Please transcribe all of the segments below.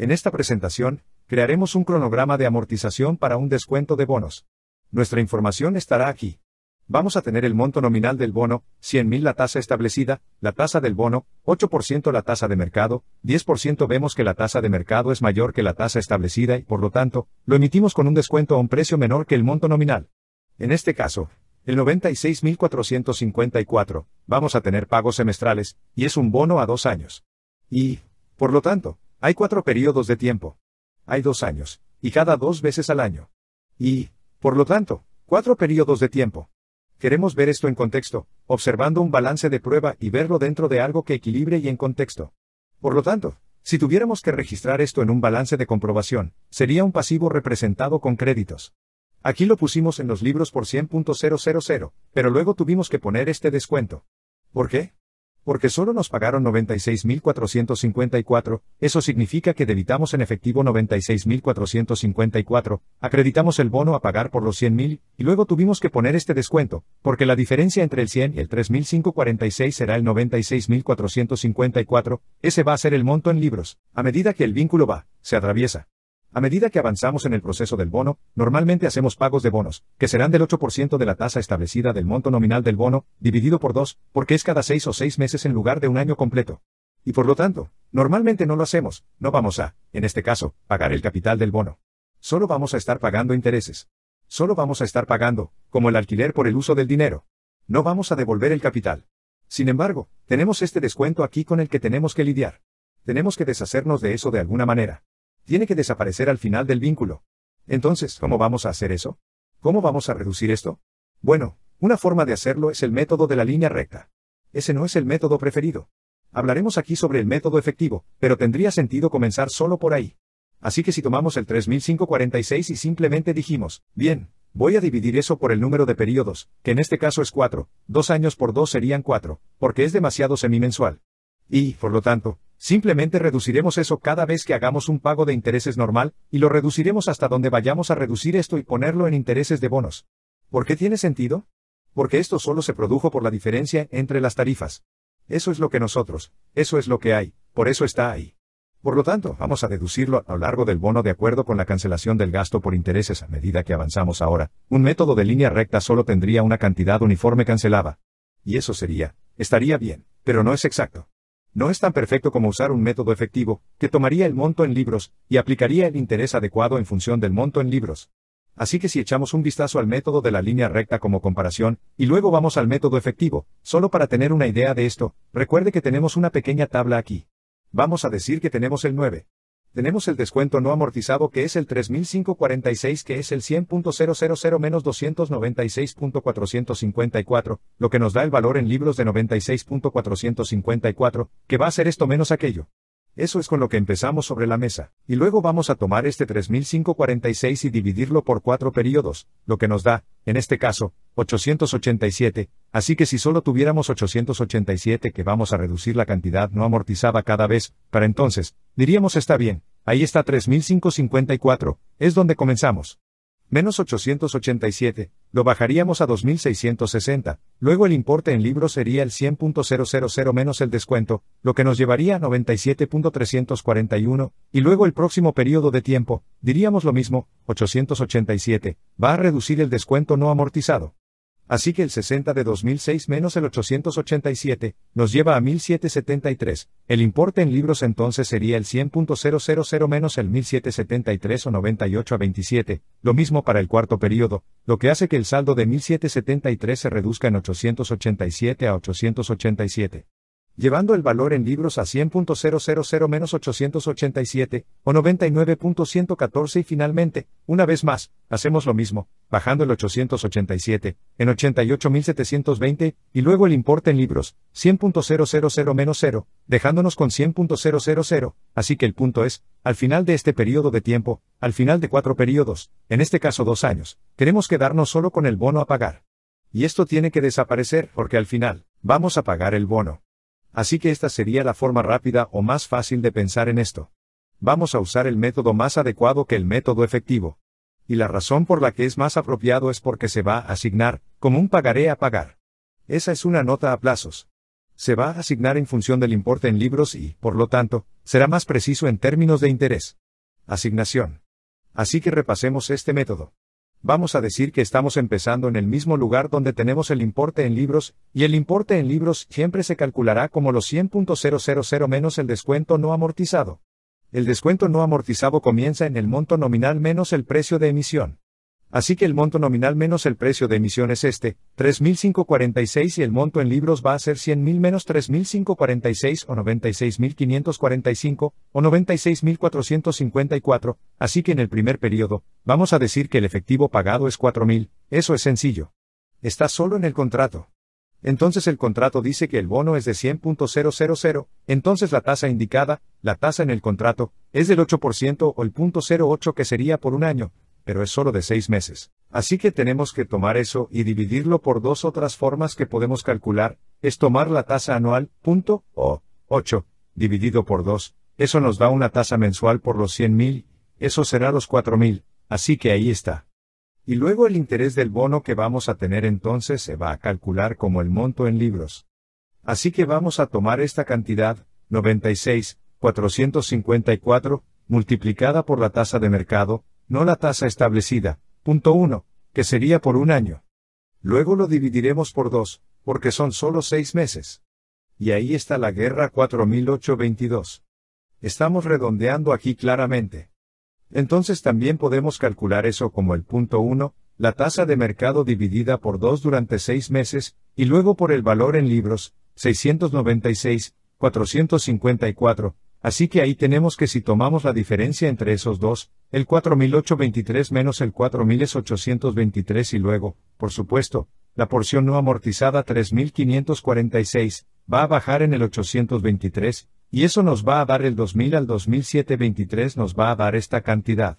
En esta presentación, crearemos un cronograma de amortización para un descuento de bonos. Nuestra información estará aquí. Vamos a tener el monto nominal del bono, 100.000 la tasa establecida, la tasa del bono, 8% la tasa de mercado, 10% vemos que la tasa de mercado es mayor que la tasa establecida y, por lo tanto, lo emitimos con un descuento a un precio menor que el monto nominal. En este caso, el 96.454, vamos a tener pagos semestrales, y es un bono a dos años. Y, por lo tanto, hay cuatro periodos de tiempo. Hay dos años, y cada dos veces al año. Y, por lo tanto, cuatro periodos de tiempo. Queremos ver esto en contexto, observando un balance de prueba y verlo dentro de algo que equilibre y en contexto. Por lo tanto, si tuviéramos que registrar esto en un balance de comprobación, sería un pasivo representado con créditos. Aquí lo pusimos en los libros por 100.000, pero luego tuvimos que poner este descuento. ¿Por qué? porque solo nos pagaron 96.454, eso significa que debitamos en efectivo 96.454, acreditamos el bono a pagar por los 100.000, y luego tuvimos que poner este descuento, porque la diferencia entre el 100 y el 3.546 será el 96.454, ese va a ser el monto en libros, a medida que el vínculo va, se atraviesa. A medida que avanzamos en el proceso del bono, normalmente hacemos pagos de bonos, que serán del 8% de la tasa establecida del monto nominal del bono, dividido por 2, porque es cada 6 o 6 meses en lugar de un año completo. Y por lo tanto, normalmente no lo hacemos, no vamos a, en este caso, pagar el capital del bono. Solo vamos a estar pagando intereses. Solo vamos a estar pagando, como el alquiler por el uso del dinero. No vamos a devolver el capital. Sin embargo, tenemos este descuento aquí con el que tenemos que lidiar. Tenemos que deshacernos de eso de alguna manera tiene que desaparecer al final del vínculo. Entonces, ¿cómo vamos a hacer eso? ¿Cómo vamos a reducir esto? Bueno, una forma de hacerlo es el método de la línea recta. Ese no es el método preferido. Hablaremos aquí sobre el método efectivo, pero tendría sentido comenzar solo por ahí. Así que si tomamos el 3546 y simplemente dijimos, bien, voy a dividir eso por el número de periodos, que en este caso es 4, dos años por 2 serían 4, porque es demasiado semimensual. Y, por lo tanto, Simplemente reduciremos eso cada vez que hagamos un pago de intereses normal, y lo reduciremos hasta donde vayamos a reducir esto y ponerlo en intereses de bonos. ¿Por qué tiene sentido? Porque esto solo se produjo por la diferencia entre las tarifas. Eso es lo que nosotros, eso es lo que hay, por eso está ahí. Por lo tanto, vamos a deducirlo a lo largo del bono de acuerdo con la cancelación del gasto por intereses a medida que avanzamos ahora. Un método de línea recta solo tendría una cantidad uniforme cancelada. Y eso sería, estaría bien, pero no es exacto. No es tan perfecto como usar un método efectivo, que tomaría el monto en libros, y aplicaría el interés adecuado en función del monto en libros. Así que si echamos un vistazo al método de la línea recta como comparación, y luego vamos al método efectivo, solo para tener una idea de esto, recuerde que tenemos una pequeña tabla aquí. Vamos a decir que tenemos el 9 tenemos el descuento no amortizado que es el 3546 que es el 100.000 menos 296.454, lo que nos da el valor en libros de 96.454, que va a ser esto menos aquello. Eso es con lo que empezamos sobre la mesa, y luego vamos a tomar este 3546 y dividirlo por cuatro periodos, lo que nos da, en este caso, 887, así que si solo tuviéramos 887 que vamos a reducir la cantidad no amortizada cada vez, para entonces, diríamos está bien, ahí está 3554, es donde comenzamos. Menos 887, lo bajaríamos a 2.660, luego el importe en libros sería el 100.000 menos el descuento, lo que nos llevaría a 97.341, y luego el próximo periodo de tiempo, diríamos lo mismo, 887, va a reducir el descuento no amortizado. Así que el 60 de 2006 menos el 887 nos lleva a 1773. El importe en libros entonces sería el 100.000 menos el 1773 o 98 a 27, lo mismo para el cuarto periodo, lo que hace que el saldo de 1773 se reduzca en 887 a 887 llevando el valor en libros a 100.000-887 o 99.114 y finalmente, una vez más, hacemos lo mismo, bajando el 887 en 88.720 y luego el importe en libros, 100.000-0, dejándonos con 100.000, así que el punto es, al final de este periodo de tiempo, al final de cuatro periodos, en este caso dos años, queremos quedarnos solo con el bono a pagar. Y esto tiene que desaparecer porque al final, vamos a pagar el bono. Así que esta sería la forma rápida o más fácil de pensar en esto. Vamos a usar el método más adecuado que el método efectivo. Y la razón por la que es más apropiado es porque se va a asignar, como un pagaré a pagar. Esa es una nota a plazos. Se va a asignar en función del importe en libros y, por lo tanto, será más preciso en términos de interés. Asignación. Así que repasemos este método vamos a decir que estamos empezando en el mismo lugar donde tenemos el importe en libros, y el importe en libros siempre se calculará como los 100.000 menos el descuento no amortizado. El descuento no amortizado comienza en el monto nominal menos el precio de emisión. Así que el monto nominal menos el precio de emisión es este, 3.546 y el monto en libros va a ser 100.000 menos 3.546 o 96.545 o 96.454, así que en el primer periodo, vamos a decir que el efectivo pagado es 4.000, eso es sencillo. Está solo en el contrato. Entonces el contrato dice que el bono es de 100.000, entonces la tasa indicada, la tasa en el contrato, es del 8% o el 0.08 que sería por un año, pero es solo de seis meses. Así que tenemos que tomar eso y dividirlo por dos otras formas que podemos calcular, es tomar la tasa anual, punto, o 8, dividido por 2, eso nos da una tasa mensual por los 100.000, eso será los 4.000, así que ahí está. Y luego el interés del bono que vamos a tener entonces se va a calcular como el monto en libros. Así que vamos a tomar esta cantidad, 96, multiplicada por la tasa de mercado, no la tasa establecida, punto 1, que sería por un año. Luego lo dividiremos por dos, porque son solo seis meses. Y ahí está la guerra 4822. Estamos redondeando aquí claramente. Entonces también podemos calcular eso como el punto 1, la tasa de mercado dividida por 2 durante 6 meses, y luego por el valor en libros, 696, 454, así que ahí tenemos que si tomamos la diferencia entre esos dos, el 4823 menos el 4823 y luego, por supuesto, la porción no amortizada 3546, va a bajar en el 823, y eso nos va a dar el 2000 al 2723 nos va a dar esta cantidad.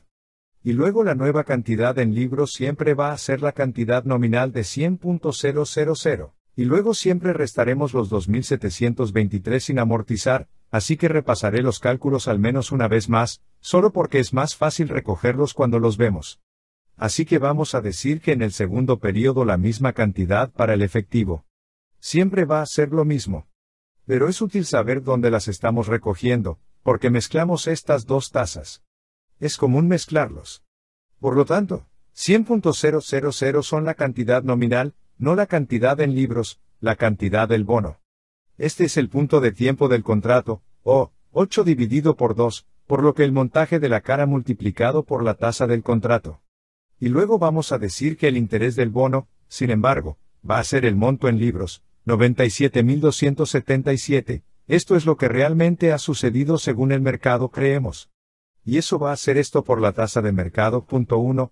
Y luego la nueva cantidad en libros siempre va a ser la cantidad nominal de 100.000, y luego siempre restaremos los 2723 sin amortizar, así que repasaré los cálculos al menos una vez más, solo porque es más fácil recogerlos cuando los vemos. Así que vamos a decir que en el segundo periodo la misma cantidad para el efectivo. Siempre va a ser lo mismo. Pero es útil saber dónde las estamos recogiendo, porque mezclamos estas dos tasas. Es común mezclarlos. Por lo tanto, 100.000 son la cantidad nominal, no la cantidad en libros, la cantidad del bono. Este es el punto de tiempo del contrato, o 8 dividido por 2, por lo que el montaje de la cara multiplicado por la tasa del contrato. Y luego vamos a decir que el interés del bono, sin embargo, va a ser el monto en libros, 97.277, esto es lo que realmente ha sucedido según el mercado creemos. Y eso va a ser esto por la tasa de mercado. Punto 1,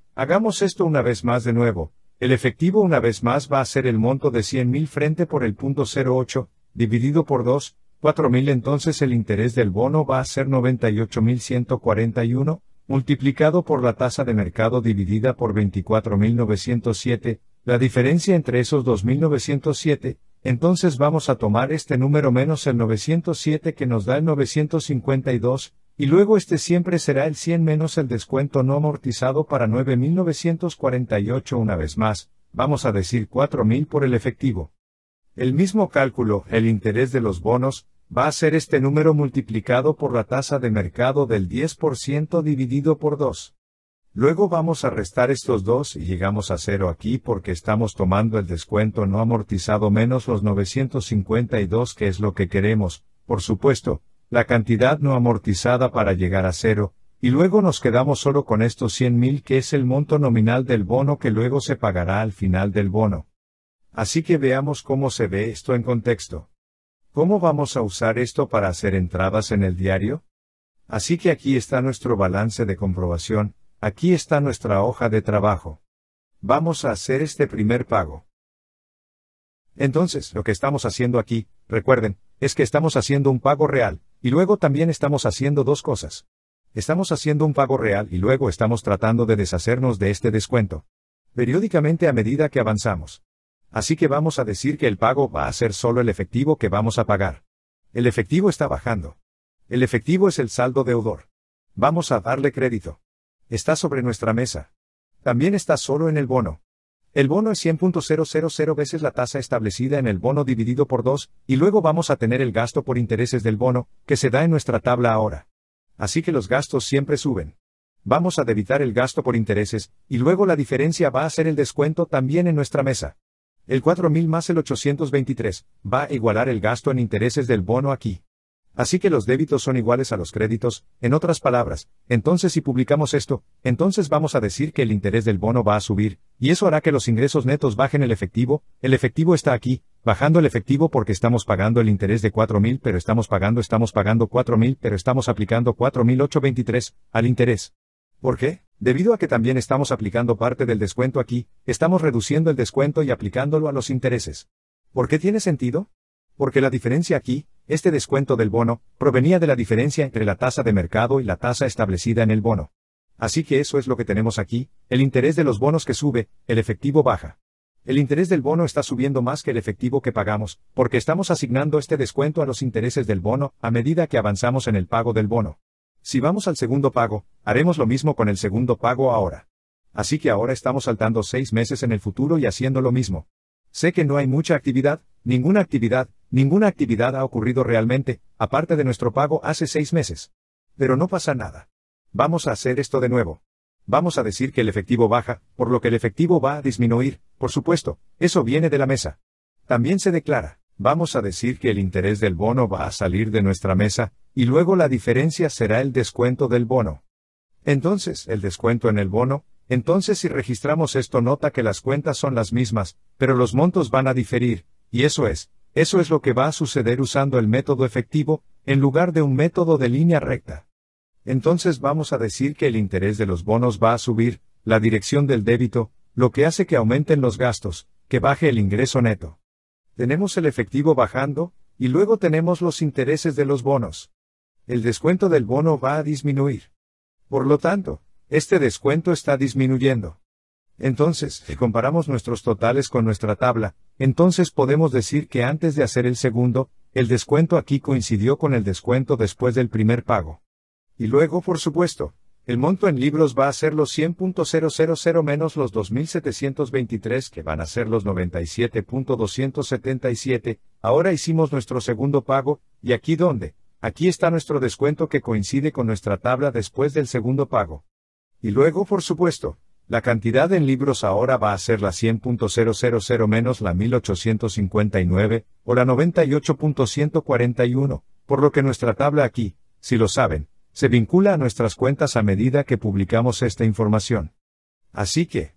Hagamos esto una vez más de nuevo. El efectivo una vez más va a ser el monto de 100.000 frente por el punto 08, dividido por 2, 4.000 entonces el interés del bono va a ser 98.141, multiplicado por la tasa de mercado dividida por 24.907, la diferencia entre esos 2.907, entonces vamos a tomar este número menos el 907 que nos da el 952, y luego este siempre será el 100 menos el descuento no amortizado para 9.948 una vez más, vamos a decir 4.000 por el efectivo. El mismo cálculo, el interés de los bonos, va a ser este número multiplicado por la tasa de mercado del 10% dividido por 2. Luego vamos a restar estos dos y llegamos a cero aquí porque estamos tomando el descuento no amortizado menos los 952 que es lo que queremos, por supuesto, la cantidad no amortizada para llegar a cero, y luego nos quedamos solo con estos 100.000 que es el monto nominal del bono que luego se pagará al final del bono. Así que veamos cómo se ve esto en contexto. ¿Cómo vamos a usar esto para hacer entradas en el diario? Así que aquí está nuestro balance de comprobación, aquí está nuestra hoja de trabajo. Vamos a hacer este primer pago. Entonces, lo que estamos haciendo aquí, recuerden, es que estamos haciendo un pago real, y luego también estamos haciendo dos cosas. Estamos haciendo un pago real y luego estamos tratando de deshacernos de este descuento. Periódicamente a medida que avanzamos. Así que vamos a decir que el pago va a ser solo el efectivo que vamos a pagar. El efectivo está bajando. El efectivo es el saldo deudor. Vamos a darle crédito. Está sobre nuestra mesa. También está solo en el bono. El bono es 100.000 veces la tasa establecida en el bono dividido por 2, y luego vamos a tener el gasto por intereses del bono, que se da en nuestra tabla ahora. Así que los gastos siempre suben. Vamos a debitar el gasto por intereses, y luego la diferencia va a ser el descuento también en nuestra mesa. El 4000 más el 823, va a igualar el gasto en intereses del bono aquí. Así que los débitos son iguales a los créditos, en otras palabras, entonces si publicamos esto, entonces vamos a decir que el interés del bono va a subir, y eso hará que los ingresos netos bajen el efectivo, el efectivo está aquí, bajando el efectivo porque estamos pagando el interés de 4.000 pero estamos pagando estamos pagando 4.000 pero estamos aplicando 4.823 al interés. ¿Por qué? Debido a que también estamos aplicando parte del descuento aquí, estamos reduciendo el descuento y aplicándolo a los intereses. ¿Por qué tiene sentido? Porque la diferencia aquí, este descuento del bono provenía de la diferencia entre la tasa de mercado y la tasa establecida en el bono. Así que eso es lo que tenemos aquí, el interés de los bonos que sube, el efectivo baja. El interés del bono está subiendo más que el efectivo que pagamos, porque estamos asignando este descuento a los intereses del bono a medida que avanzamos en el pago del bono. Si vamos al segundo pago, haremos lo mismo con el segundo pago ahora. Así que ahora estamos saltando seis meses en el futuro y haciendo lo mismo. Sé que no hay mucha actividad, ninguna actividad, ninguna actividad ha ocurrido realmente, aparte de nuestro pago hace seis meses. Pero no pasa nada. Vamos a hacer esto de nuevo. Vamos a decir que el efectivo baja, por lo que el efectivo va a disminuir, por supuesto, eso viene de la mesa. También se declara, vamos a decir que el interés del bono va a salir de nuestra mesa, y luego la diferencia será el descuento del bono. Entonces, el descuento en el bono, entonces si registramos esto nota que las cuentas son las mismas, pero los montos van a diferir, y eso es, eso es lo que va a suceder usando el método efectivo, en lugar de un método de línea recta. Entonces vamos a decir que el interés de los bonos va a subir, la dirección del débito, lo que hace que aumenten los gastos, que baje el ingreso neto. Tenemos el efectivo bajando, y luego tenemos los intereses de los bonos. El descuento del bono va a disminuir. Por lo tanto, este descuento está disminuyendo. Entonces, si comparamos nuestros totales con nuestra tabla, entonces podemos decir que antes de hacer el segundo, el descuento aquí coincidió con el descuento después del primer pago. Y luego, por supuesto, el monto en libros va a ser los 100.000 menos los 2.723 que van a ser los 97.277. Ahora hicimos nuestro segundo pago, y aquí donde, aquí está nuestro descuento que coincide con nuestra tabla después del segundo pago. Y luego, por supuesto, la cantidad en libros ahora va a ser la 100.000 menos la 1859, o la 98.141, por lo que nuestra tabla aquí, si lo saben, se vincula a nuestras cuentas a medida que publicamos esta información. Así que,